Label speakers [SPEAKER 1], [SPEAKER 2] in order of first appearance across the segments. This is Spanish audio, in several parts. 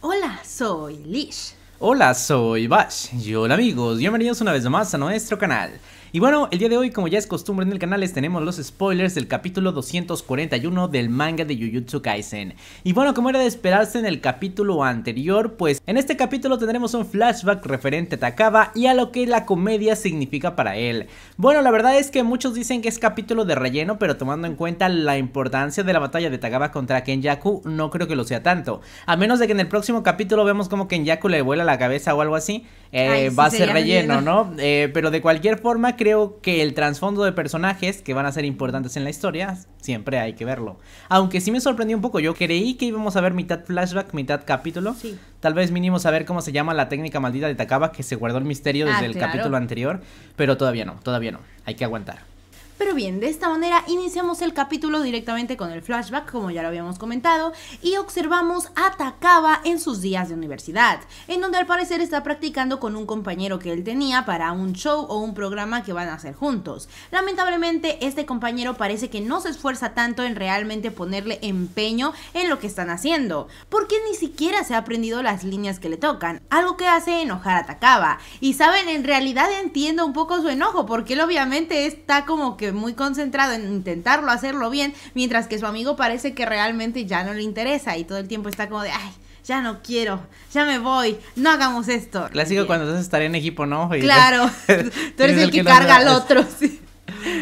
[SPEAKER 1] Hola, soy Lish.
[SPEAKER 2] Hola, soy Bash. Y hola amigos, bienvenidos una vez más a nuestro canal. Y bueno, el día de hoy, como ya es costumbre en el canal, les tenemos los spoilers del capítulo 241 del manga de Jujutsu Kaisen. Y bueno, como era de esperarse en el capítulo anterior, pues en este capítulo tendremos un flashback referente a Takaba y a lo que la comedia significa para él. Bueno, la verdad es que muchos dicen que es capítulo de relleno, pero tomando en cuenta la importancia de la batalla de Takaba contra Kenjaku, no creo que lo sea tanto. A menos de que en el próximo capítulo vemos como Kenjaku le vuela la cabeza o algo así, eh, va a ser relleno, ¿no? Eh, pero de cualquier forma, creo que el trasfondo de personajes que van a ser importantes en la historia siempre hay que verlo. Aunque sí me sorprendió un poco, yo creí que íbamos a ver mitad flashback, mitad capítulo. Tal vez mínimo saber cómo se llama la técnica maldita de Takaba que se guardó el misterio ah, desde el capítulo anterior, pero todavía no, todavía no. Hay que aguantar.
[SPEAKER 1] Pero bien, de esta manera iniciamos el capítulo directamente con el flashback, como ya lo habíamos comentado, y observamos a Takaba en sus días de universidad, en donde al parecer está practicando con un compañero que él tenía para un show o un programa que van a hacer juntos. Lamentablemente, este compañero parece que no se esfuerza tanto en realmente ponerle empeño en lo que están haciendo, porque ni siquiera se ha aprendido las líneas que le tocan, algo que hace enojar a Takaba. Y saben, en realidad entiendo un poco su enojo, porque él obviamente está como que muy concentrado en intentarlo, hacerlo bien, mientras que su amigo parece que realmente ya no le interesa y todo el tiempo está como de, ay, ya no quiero, ya me voy, no hagamos esto.
[SPEAKER 2] Clásico cuando estás estar en equipo, ¿no? claro, tú eres, el, que, carga al otro,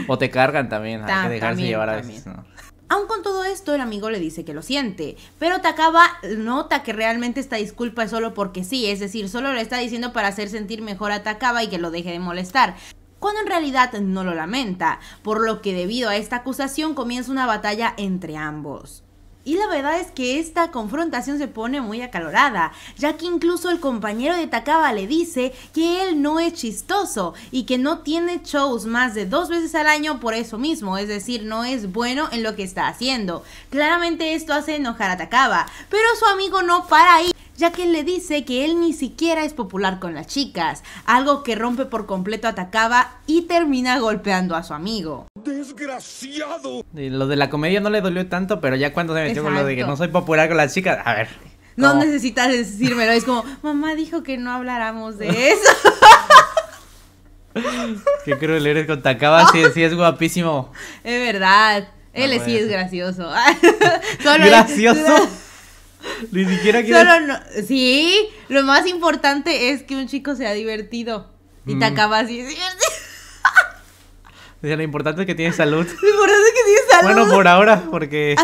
[SPEAKER 2] O te cargan también, hay que dejarse llevar a veces,
[SPEAKER 1] con todo esto, el amigo le dice que lo siente, pero Takaba nota que realmente esta disculpa es solo porque sí, es decir, solo le está diciendo para hacer sentir mejor a Takaba y que lo deje de molestar cuando en realidad no lo lamenta, por lo que debido a esta acusación comienza una batalla entre ambos. Y la verdad es que esta confrontación se pone muy acalorada, ya que incluso el compañero de Takaba le dice que él no es chistoso y que no tiene shows más de dos veces al año por eso mismo, es decir, no es bueno en lo que está haciendo. Claramente esto hace enojar a Takaba, pero su amigo no para ahí ya que él le dice que él ni siquiera es popular con las chicas, algo que rompe por completo a Takaba y termina golpeando a su amigo. ¡Desgraciado!
[SPEAKER 2] lo de la comedia no le dolió tanto, pero ya cuando se metió con lo de que no soy popular con las chicas, a ver.
[SPEAKER 1] No necesitas decírmelo, es como, mamá dijo que no habláramos de eso.
[SPEAKER 2] Qué cruel eres con Takaba, sí, sí es guapísimo.
[SPEAKER 1] Es verdad. Él sí es gracioso. gracioso.
[SPEAKER 2] Ni siquiera Solo
[SPEAKER 1] no, sí, lo más importante es que un chico sea divertido. Y te mm. acabas así.
[SPEAKER 2] lo importante es que tiene salud.
[SPEAKER 1] Lo importante es que tienes salud. Bueno, por ahora, porque.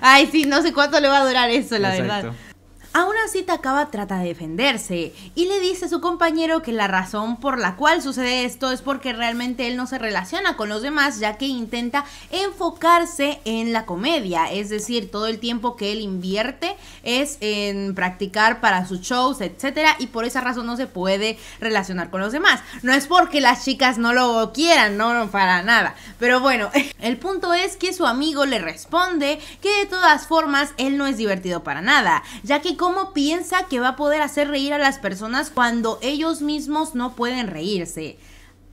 [SPEAKER 1] Ay, sí, no sé cuánto le va a durar eso, la verdad. Aún así, Takaba trata de defenderse y le dice a su compañero que la razón por la cual sucede esto es porque realmente él no se relaciona con los demás, ya que intenta enfocarse en la comedia. Es decir, todo el tiempo que él invierte es en practicar para sus shows, etcétera, y por esa razón no se puede relacionar con los demás. No es porque las chicas no lo quieran, no, no, para nada. Pero bueno, el punto es que su amigo le responde que de todas formas él no es divertido para nada, ya que cómo piensa que va a poder hacer reír a las personas cuando ellos mismos no pueden reírse.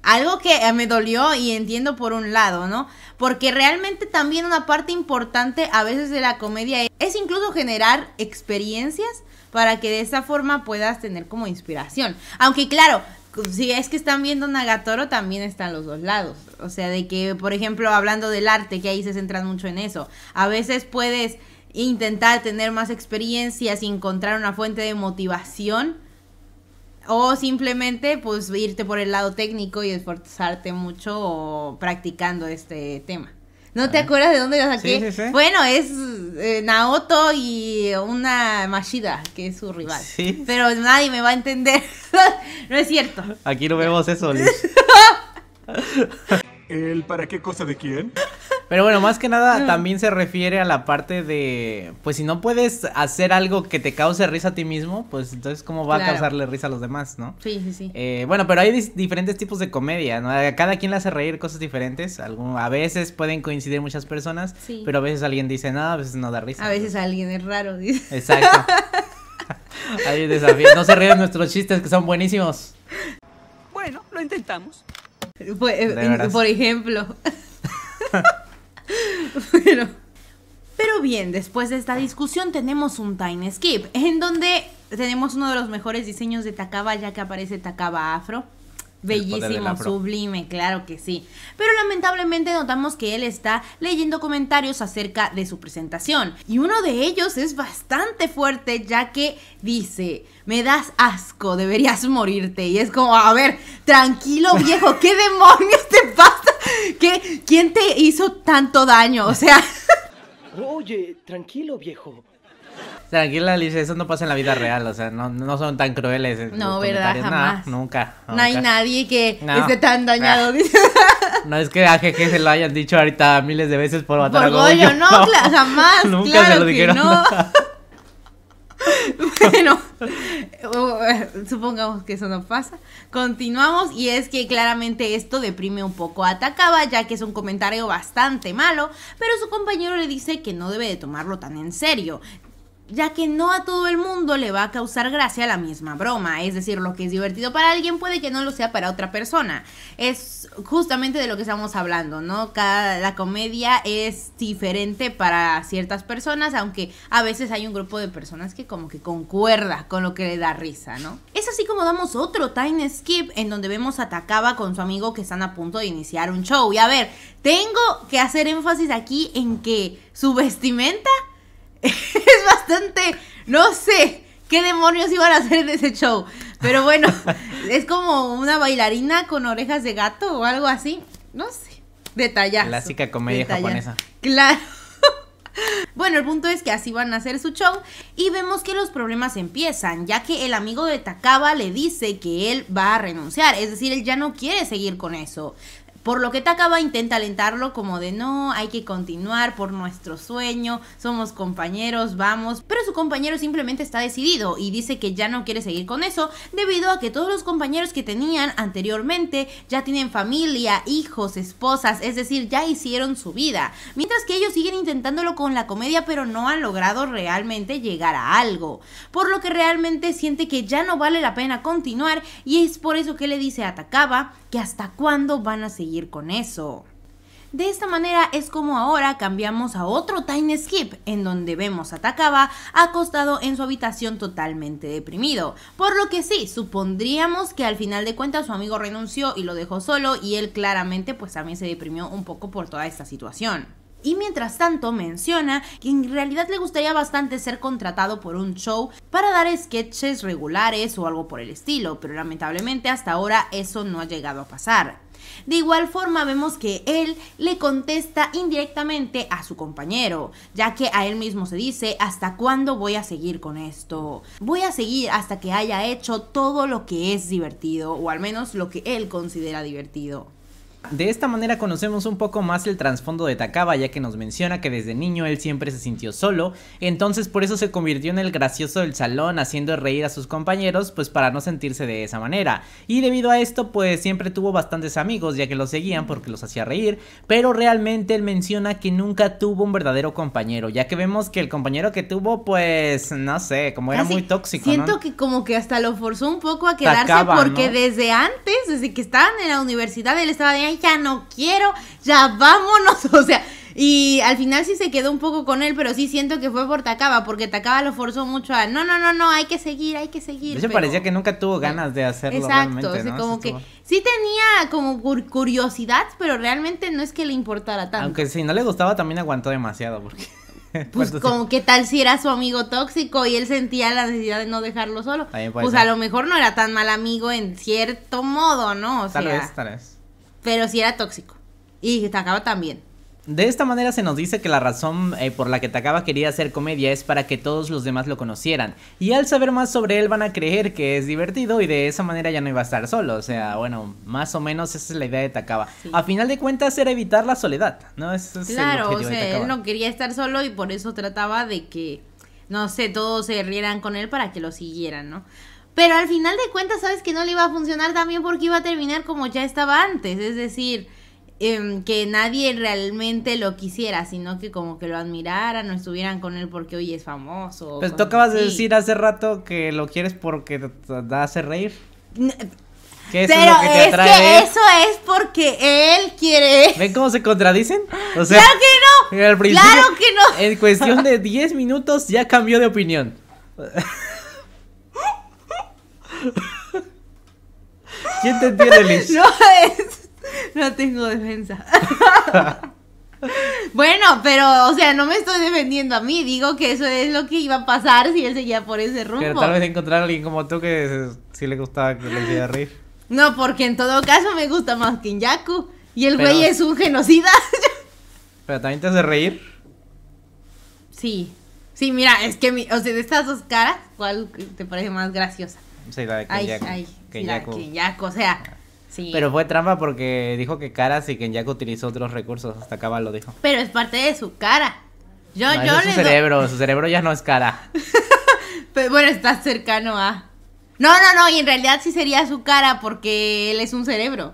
[SPEAKER 1] Algo que eh, me dolió y entiendo por un lado, ¿no? Porque realmente también una parte importante a veces de la comedia es incluso generar experiencias para que de esa forma puedas tener como inspiración. Aunque claro, si es que están viendo Nagatoro, también están los dos lados. O sea, de que, por ejemplo, hablando del arte, que ahí se centran mucho en eso. A veces puedes intentar tener más experiencias y encontrar una fuente de motivación o simplemente pues irte por el lado técnico y esforzarte mucho practicando este tema. ¿No te acuerdas de dónde lo saqué? Bueno, es eh, Naoto y una Mashida, que es su rival. Pero nadie me va a entender. no es cierto.
[SPEAKER 2] Aquí no vemos eso, ¿El para qué cosa de quién? Pero bueno, más que nada mm. también se refiere a la parte de, pues si no puedes hacer algo que te cause risa a ti mismo, pues entonces cómo va a causarle risa a los demás, ¿no? Sí, sí, sí. Eh, bueno, pero hay diferentes tipos de comedia, ¿no? cada quien le hace reír cosas diferentes. a veces pueden coincidir muchas personas, sí. pero a veces alguien dice nada, a veces no da risa. A
[SPEAKER 1] veces alguien es raro, dice. Exacto.
[SPEAKER 2] Hay desafío. No se ríen nuestros chistes que son buenísimos.
[SPEAKER 1] Bueno, lo intentamos. Pues, por ejemplo. Pero... Pero bien, después de esta discusión tenemos un time skip, en donde tenemos uno de los mejores diseños de Takaba, ya que aparece Takaba Afro. Bellísimo, sublime, claro que sí. Pero lamentablemente notamos que él está leyendo comentarios acerca de su presentación. Y uno de ellos es bastante fuerte ya que dice, me das asco, deberías morirte. Y es como, a ver, tranquilo viejo, ¿qué demonios te pasa? ¿Qué, ¿Quién te hizo tanto daño? O sea...
[SPEAKER 2] Oye, tranquilo viejo. Tranquila, Alicia, eso no pasa en la vida real, o sea, no, son tan crueles. No, ¿verdad? Jamás. nunca, No hay
[SPEAKER 1] nadie que esté tan ah. dañado.
[SPEAKER 2] No es que a GG se lo hayan dicho ahorita miles de veces por matar por a No, jamás. Nunca se lo dijeron. No.
[SPEAKER 1] bueno, uh, supongamos que eso no pasa. Continuamos y es que claramente esto deprime un poco a Takaba ya que es un comentario bastante malo, pero su compañero le dice que no debe de tomarlo tan en serio, ya que no a todo el mundo le va a causar gracia la misma broma. Es decir, lo que es divertido para alguien puede que no lo sea para otra persona. Es justamente de lo que estamos hablando, ¿no? Cada, la comedia es diferente para ciertas personas, aunque a veces hay un grupo de personas que como que concuerda con lo que le da risa, ¿no? Es así como damos otro time skip en donde vemos a Takaba con su amigo que están a punto de iniciar un show. Y a ver, tengo que hacer énfasis aquí en que su vestimenta es bastante, no sé qué demonios iban a hacer en ese show. Pero bueno, es como una bailarina con orejas de gato o algo así. No sé. Detallazo. Clásica
[SPEAKER 2] comedia japonesa.
[SPEAKER 1] Claro. Bueno, el punto es que así van a hacer su show y vemos que los problemas empiezan, ya que el amigo de Takaba le dice que él va a renunciar, es decir, él ya no quiere seguir con eso. Por lo que Takaba intenta alentarlo como de no, hay que continuar por nuestro sueño, somos compañeros, vamos. Pero su compañero simplemente está decidido y dice que ya no quiere seguir con eso debido a que todos los compañeros que tenían anteriormente ya tienen familia, hijos, esposas, es decir, ya hicieron su vida. Mientras que ellos siguen intentándolo con la comedia pero no han logrado realmente llegar a algo. Por lo que realmente siente que ya no vale la pena continuar y es por eso que le dice a Takaba que hasta cuándo van a seguir con eso. De esta manera es como ahora cambiamos a otro time skip en donde vemos a Takaba acostado en su habitación totalmente deprimido. Por lo que sí, supondríamos que al final de cuentas su amigo renunció y lo dejó solo y él claramente pues también se deprimió un poco por toda esta situación. Y mientras tanto menciona que en realidad le gustaría bastante ser contratado por un show para dar sketches regulares o algo por el estilo, pero lamentablemente hasta ahora eso no ha llegado a pasar. De igual forma vemos que él le contesta indirectamente a su compañero, ya que a él mismo se dice, ¿hasta cuándo voy a seguir con esto? Voy a seguir hasta que haya hecho todo lo que es divertido, o al menos lo que él considera divertido.
[SPEAKER 2] De esta manera conocemos un poco más el trasfondo de Takaba ya que nos menciona que desde niño él siempre se sintió solo, entonces por eso se convirtió en el gracioso del salón haciendo reír a sus compañeros pues para no sentirse de esa manera. Y debido a esto pues siempre tuvo bastantes amigos ya que los seguían porque los hacía reír, pero realmente él menciona que nunca tuvo un verdadero compañero ya que vemos que el compañero que tuvo pues no sé, como era muy tóxico. Siento
[SPEAKER 1] que como que hasta lo forzó un poco a quedarse porque desde antes, desde que estaban en la universidad él estaba de ya no quiero, ya vámonos, o sea, y al final sí se quedó un poco con él, pero sí siento que fue por Takaba, porque Takaba lo forzó mucho a, no, no, no, no, hay que seguir, hay que seguir. Eso parecía
[SPEAKER 2] que nunca tuvo ganas de hacerlo. Exacto, realmente, como que
[SPEAKER 1] sí tenía como curiosidad, pero realmente no es que le importara tanto. Aunque
[SPEAKER 2] si no le gustaba, también aguantó demasiado, porque... Pues como
[SPEAKER 1] que tal si era su amigo tóxico y él sentía la necesidad de no dejarlo solo. Pues a lo mejor no era tan mal amigo en cierto modo, ¿no? O tal vez, tal vez. Pero sí era tóxico. Y Takaba también.
[SPEAKER 2] De esta manera se nos dice que la razón eh, por la que Takaba quería hacer comedia es para que todos los demás lo conocieran. Y al saber más sobre él van a creer que es divertido y de esa manera ya no iba a estar solo. O sea, bueno, más o menos esa es la idea de Takaba. A final de cuentas era evitar la soledad, ¿no? es claro, o sea, él no
[SPEAKER 1] quería estar solo y por eso trataba de que, no sé, todos se rieran con él para que lo siguieran, ¿no? Pero al final de cuentas, sabes que no le iba a funcionar también porque iba a terminar como ya estaba antes. Es decir, em, que nadie realmente lo quisiera, sino que como que lo admiraran o estuvieran con él porque hoy es famoso. Pues tú acabas de decir
[SPEAKER 2] hace rato que lo quieres porque te hace reír. Que eso es, que, eso
[SPEAKER 1] es porque él quiere.
[SPEAKER 2] ¿Ven cómo se contradicen? claro que no. claro que no. En cuestión de 10 minutos ya cambió de opinión. ¿Quién te entiende, Liz? No,
[SPEAKER 1] es... no tengo defensa. bueno, pero, o sea, no me estoy defendiendo a mí. Digo que eso es lo que iba a pasar si él seguía por ese rumbo. Pero tal vez
[SPEAKER 2] encontrar a alguien como tú que sí le gustaba que le hiciera reír.
[SPEAKER 1] No, porque en todo caso me gusta más Kinyaku. Y el güey es un genocida.
[SPEAKER 2] pero también te hace reír.
[SPEAKER 1] Sí. Sí, mira, es que, o sea, de estas dos caras, ¿cuál te parece más graciosa?
[SPEAKER 2] Sí, la de Kenyaku. Ay, ay,
[SPEAKER 1] Kenyaku. o sea. Sí. Pero
[SPEAKER 2] fue trampa porque dijo que caras y Kenyaku utilizó otros recursos, hasta acaba lo dijo.
[SPEAKER 1] Pero es parte de su cara. es su cerebro,
[SPEAKER 2] su cerebro ya no es cara.
[SPEAKER 1] Pero bueno, está cercano a. No, no, no, y en realidad sí sería su cara porque él es un cerebro.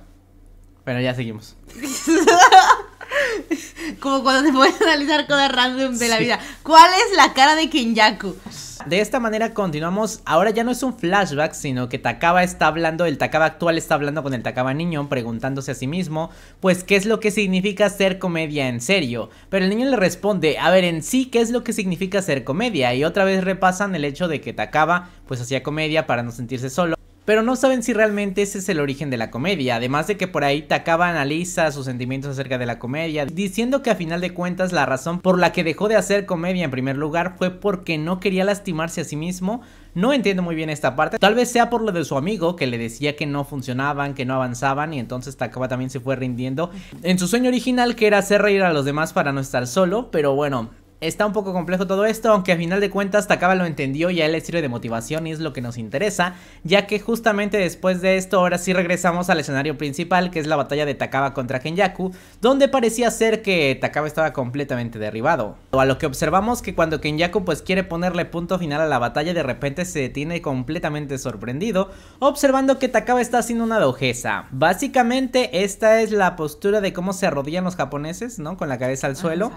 [SPEAKER 2] Bueno, ya seguimos.
[SPEAKER 1] Como cuando se puede analizar cosas random de la vida. ¿Cuál es la cara de Kenyaku?
[SPEAKER 2] de esta manera continuamos. Ahora ya no es un flashback, sino que Takaba está hablando, el Takaba actual está hablando con el Takaba niño, preguntándose a sí mismo, pues, ¿qué es lo que significa ser comedia en serio? Pero el niño le responde, a ver, en sí, ¿qué es lo que significa ser comedia? Y otra vez repasan el hecho de que Takaba, pues, hacía comedia para no sentirse solo pero no saben si realmente ese es el origen de la comedia, además de que por ahí Takaba analiza sus sentimientos acerca de la comedia, diciendo que a final de cuentas la razón por la que dejó de hacer comedia en primer lugar fue porque no quería lastimarse a sí mismo, no entiendo muy bien esta parte, tal vez sea por lo de su amigo que le decía que no funcionaban, que no avanzaban y entonces Takaba también se fue rindiendo en su sueño original que era hacer reír a los demás para no estar solo, pero bueno, está un poco complejo todo esto, aunque a final de cuentas Takaba lo entendió y a él le sirve de motivación y es lo que nos interesa, ya que justamente después de esto ahora sí regresamos al escenario principal, que es la batalla de Takaba contra Kenyaku, donde parecía ser que Takaba estaba completamente derribado. A lo que observamos que cuando Kenyaku pues quiere ponerle punto final a la batalla, de repente se detiene completamente sorprendido, observando que Takaba está haciendo una dojeza. Básicamente esta es la postura de cómo se arrodillan los japoneses, ¿no? Con la cabeza al ah, suelo,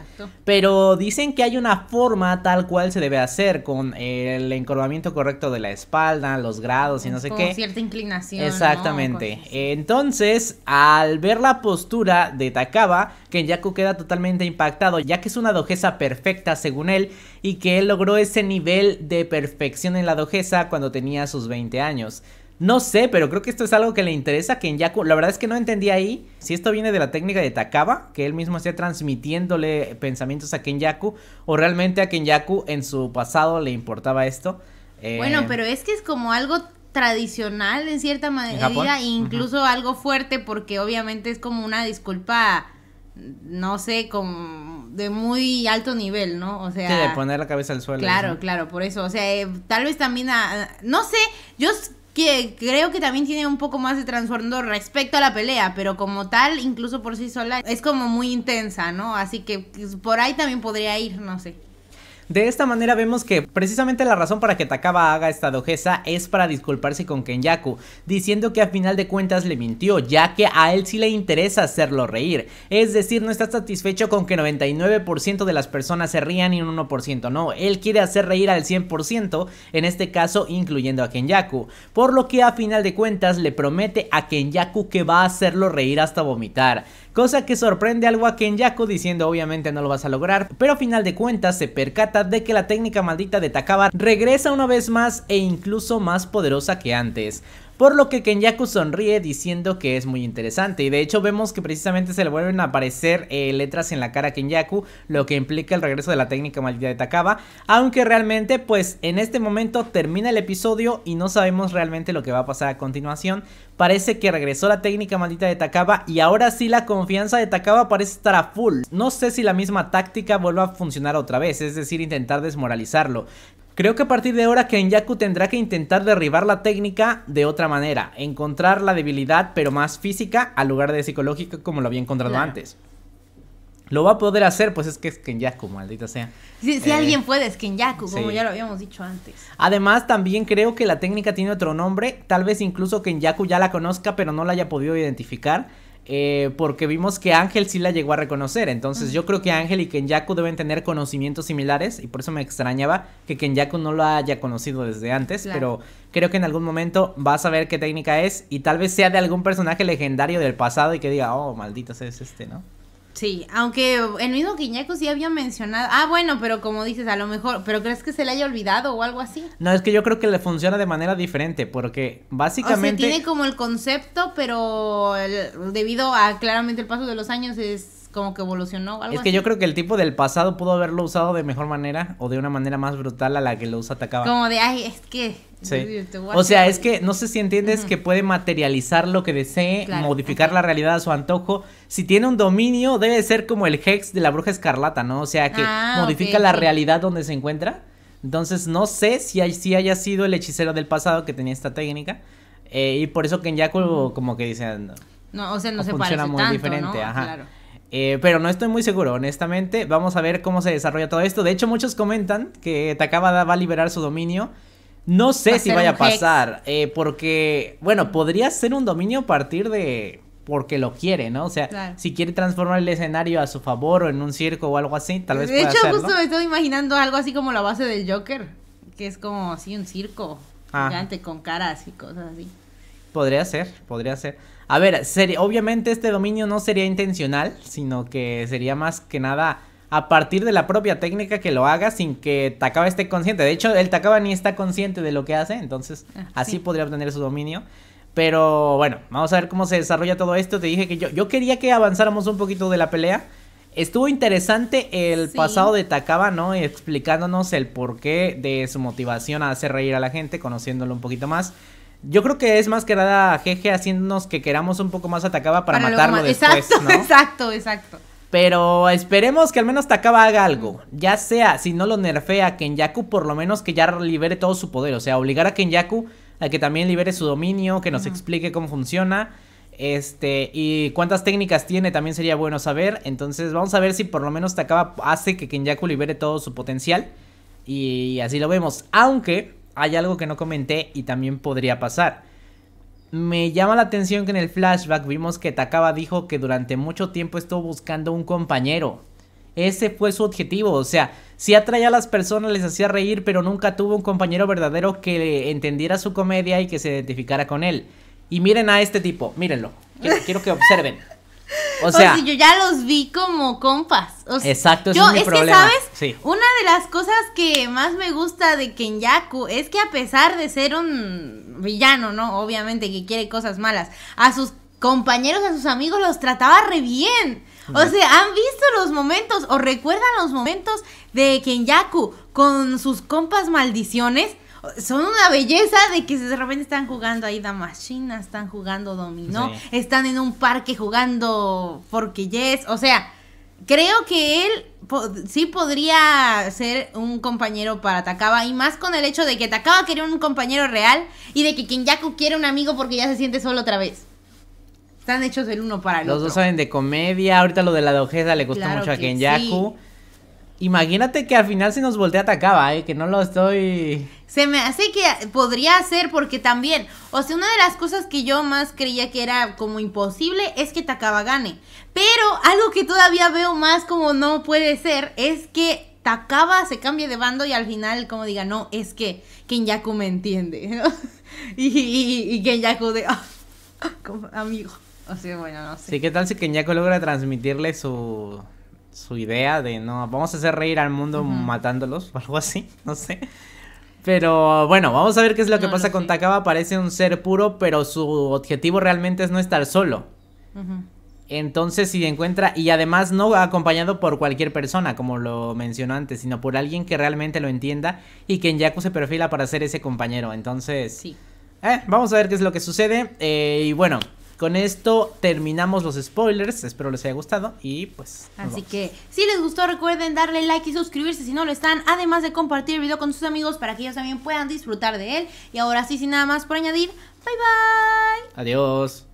[SPEAKER 2] pero dicen que hay una forma tal cual se debe hacer con el encorvamiento correcto de la espalda, los grados y no sé Con qué.
[SPEAKER 1] cierta inclinación. Exactamente.
[SPEAKER 2] Entonces, al ver la postura de Takaba, Kenyaku queda totalmente impactado, ya que es una dojeza perfecta según él y que él logró ese nivel de perfección en la dojeza cuando tenía sus 20 años. No sé, pero creo que esto es algo que le interesa a Kenyaku. La verdad es que no entendí ahí si esto viene de la técnica de Takaba, que él mismo esté transmitiéndole pensamientos a Kenyaku, o realmente a Kenyaku en su pasado le importaba esto. Eh, bueno, pero
[SPEAKER 1] es que es como algo tradicional en cierta manera, incluso algo fuerte, porque obviamente es como una disculpa, no sé, como de muy alto nivel, ¿no? O sea... de
[SPEAKER 2] poner la cabeza al suelo. Claro,
[SPEAKER 1] claro, por eso. O sea, eh, tal vez también... A, no sé, yo que creo que también tiene un poco más de transformador respecto a la pelea, pero como tal, incluso por sí sola, es como muy intensa, ¿no? Así que pues, por ahí también podría ir, no sé.
[SPEAKER 2] De esta manera vemos que precisamente la razón para que Takaba haga esta dojeza es para disculparse con Kenyaku, diciendo que a final de cuentas le mintió, ya que a él sí le interesa hacerlo reír, es decir, no está satisfecho con que 99% de las personas se rían y un 1% no, él quiere hacer reír al 100%, en este caso incluyendo a Kenyaku, por lo que a final de cuentas le promete a Kenyaku que va a hacerlo reír hasta vomitar cosa que sorprende algo a Kenyaku diciendo obviamente no lo vas a lograr, pero a final de cuentas se percata de que la técnica maldita de Takaba regresa una vez más e incluso más poderosa que antes por lo que Kenyaku sonríe diciendo que es muy interesante y de hecho vemos que precisamente se le vuelven a aparecer eh, letras en la cara a Kenyaku, lo que implica el regreso de la técnica maldita de Takaba, aunque realmente pues en este momento termina el episodio y no sabemos realmente lo que va a pasar a continuación, parece que regresó la técnica maldita de Takaba y ahora sí la confianza de Takaba parece estar a full, no sé si la misma táctica vuelva a funcionar otra vez, es decir intentar desmoralizarlo, Creo que a partir de ahora Kenyaku tendrá que intentar derribar la técnica de otra manera, encontrar la debilidad pero más física al lugar de psicológica como lo había encontrado antes. Lo va a poder hacer, pues es que es Kenyaku, maldita sea. Si, eh, alguien
[SPEAKER 1] puede, es Kenyaku, como ya lo habíamos dicho antes.
[SPEAKER 2] Además, también creo que la técnica tiene otro nombre, tal vez incluso Kenyaku ya la conozca pero no la haya podido identificar eh, porque vimos que Ángel sí la llegó a reconocer. Entonces yo creo que Ángel y Kenyaku deben tener conocimientos similares y por eso me extrañaba que Kenyaku no lo haya conocido desde antes, pero creo que en algún momento vas a ver qué técnica es y tal vez sea de algún personaje legendario del pasado y que diga, oh, maldito sea este, ¿no?
[SPEAKER 1] Sí, aunque el mismo Quiñaco sí había mencionado. Ah, bueno, pero como dices, a lo mejor. ¿Pero crees que se le haya olvidado o algo así?
[SPEAKER 2] No, es que yo creo que le funciona de manera diferente, porque básicamente. tiene
[SPEAKER 1] como el concepto, pero debido a claramente el paso de los años es como que evolucionó algo Es que yo
[SPEAKER 2] creo que el tipo del pasado pudo haberlo usado de mejor manera o de una manera más brutal a la que lo usa Como
[SPEAKER 1] de, ay, es que... O sea,
[SPEAKER 2] es que no sé si entiendes que puede materializar lo que desee, modificar la realidad a su antojo. Si tiene un dominio, debe ser como el Hex de la Bruja Escarlata, ¿no? O sea, que ah, modifica la realidad donde se encuentra. Entonces, no sé si, hay, si haya sido el hechicero del pasado que tenía esta técnica. Eh, y por eso que en Yaku como que dicen...
[SPEAKER 1] No, o sea, no se parece muy diferente, ¿no? Ajá.
[SPEAKER 2] Eh, pero no estoy muy seguro, honestamente. Vamos a ver cómo se desarrolla todo esto. De hecho, muchos comentan que Takabada va a liberar su dominio. No sé si vaya a pasar, eh, porque, bueno, podría ser un dominio a partir de porque lo quiere, ¿no? O sea, si quiere transformar el escenario a su favor o en un circo o algo así, tal vez De hecho, justo me
[SPEAKER 1] estoy imaginando algo así como la base del Joker, que es como así un circo ah. gigante con caras y cosas así.
[SPEAKER 2] Podría ser, podría ser. A ver, obviamente este dominio no sería intencional, sino que sería más que nada a partir de la propia técnica que lo haga sin que Takaba esté consciente. De hecho, el Takaba ni está consciente de lo que hace, entonces ah, así podría obtener su dominio. Pero bueno, vamos a ver cómo se desarrolla todo esto. Te dije que yo, yo quería que avanzáramos un poquito de la pelea. Estuvo interesante el pasado de Takaba, ¿no? Explicándonos el porqué de su motivación a hacer reír a la gente, conociéndolo un poquito más. Yo creo que es más que nada Jeje haciéndonos que queramos un poco más atacaba para, para matarlo después, exacto,
[SPEAKER 1] Exacto, exacto.
[SPEAKER 2] Pero esperemos que al menos Takaba haga algo. Ya sea, si no lo nerfea a Kenyaku, por lo menos que ya libere todo su poder. O sea, obligar a Kenyaku a que también libere su dominio, que nos explique cómo funciona. Este, y cuántas técnicas tiene también sería bueno saber. Entonces, vamos a ver si por lo menos Takaba hace que Kenyaku libere todo su potencial. Y así lo vemos. Aunque hay algo que no comenté y también podría pasar. Me llama la atención que en el flashback vimos que Takaba dijo que durante mucho tiempo estuvo buscando un compañero. Ese fue su objetivo, o sea, si atraía a las personas, les hacía reír, pero nunca tuvo un compañero verdadero que entendiera su comedia y que se identificara con él. Y miren a este tipo, mírenlo. Quiero, quiero que observen. O sea, yo
[SPEAKER 1] ya los vi como compas. exacto, es, mi es que, ¿sabes? Una de las cosas que más me gusta de Kenyaku es que a pesar de ser un villano, ¿no? Obviamente que quiere cosas malas, a sus compañeros, a sus amigos los trataba re bien. O sea, han visto los momentos o recuerdan los momentos de Kenyaku con sus compas maldiciones son una belleza de que de repente están jugando ahí damas están jugando dominó, están en un parque jugando porque yes, o sea, creo que él sí podría ser un compañero para Takaba y más con el hecho de que Takaba quería un compañero real y de que Kenyaku quiere un amigo porque ya se siente solo otra vez. Están hechos el uno para el otro. Los dos
[SPEAKER 2] saben de comedia, ahorita lo de la dojeza le gustó mucho a Kenyaku. Sí. Imagínate que al final se nos voltea Takaba, ¿eh? que no lo estoy...
[SPEAKER 1] Se me hace que podría ser porque
[SPEAKER 2] también, o sea, una de las cosas que yo más creía que
[SPEAKER 1] era como imposible es que Takaba gane. Pero algo que todavía veo más como no puede ser es que Takaba se cambie de bando y al final como diga, no, es que Kenyaku me entiende. y, de... Ah, amigo. O sea, bueno, no sé. Sí,
[SPEAKER 2] ¿qué tal si Kenyaku logra transmitirle su su idea de no, vamos a hacer reír al mundo matándolos o algo así, no sé. Pero bueno, vamos a ver qué es lo que pasa con Takaba. Parece un ser puro, pero su objetivo realmente es no estar solo. Entonces, si encuentra, y además no acompañado por cualquier persona, como lo mencionó antes, sino por alguien que realmente lo entienda y que en Yaku se perfila para ser ese compañero. Entonces, sí. Eh, vamos a ver qué es lo que sucede. Eh, y bueno, con esto terminamos los spoilers, espero les haya gustado y pues... Así
[SPEAKER 1] que si les gustó recuerden darle like y suscribirse si no lo están, además de compartir el video con sus amigos para que ellos también puedan disfrutar de él. Y ahora sí, sin nada más por añadir, bye bye.
[SPEAKER 2] Adiós.